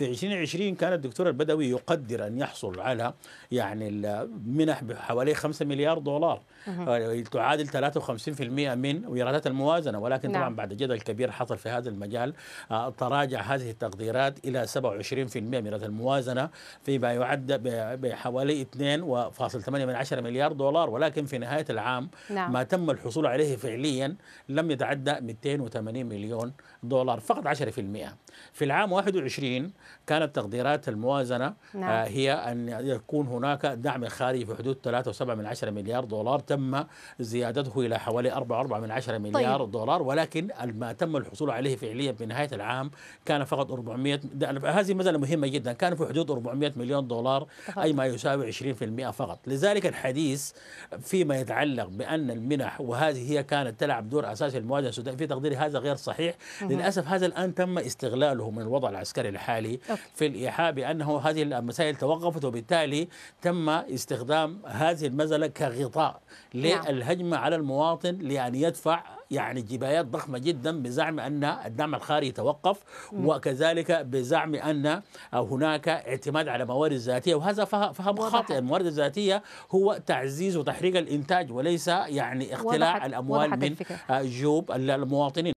في 2020 كان الدكتور البدوي يقدر أن يحصل على يعني المنح بحوالي 5 مليار دولار آه، تعادل 53% من ايرادات الموازنة ولكن نعم. طبعا بعد جدل كبير حصل في هذا المجال آه، تراجع هذه التقديرات إلى 27% من الموازنة فيما يعد بحوالي 2.8 من 10 مليار دولار ولكن في نهاية العام نعم. ما تم الحصول عليه فعليا لم يتعدى 280 مليون دولار فقط 10% في العام 21 كانت تقديرات الموازنة آه، نعم. هي أن يكون هناك دعم خارجي في حدود 3.7 من 10 مليار دولار تم زيادته إلى حوالي 4.4 من 10 طيب. مليار طيب. دولار ولكن ما تم الحصول عليه فعليا في نهايه العام كان فقط 400 هذه مسألة مهمة جدا كان في حدود 400 مليون دولار فقط. أي ما يساوي 20% فقط لذلك الحديث فيما يتعلق بأن المنح وهذه هي كانت تلعب دور أساسي الموازنة السودانية في تقديري هذا غير صحيح مه. للأسف هذا الآن تم استغلاله من الوضع العسكري الحالي في الإيحاء بأنه هذه المسائل توقفت وبالتالي تم استخدام هذه المزلة كغطاء نعم. للهجمة على المواطن لأن يدفع يعني جبايات ضخمه جدا بزعم ان الدعم الخارجي توقف وكذلك بزعم ان هناك اعتماد على موارد ذاتيه وهذا فهم خاطئ الموارد الذاتيه هو تعزيز وتحريك الانتاج وليس يعني اختلاع الاموال من جيوب المواطنين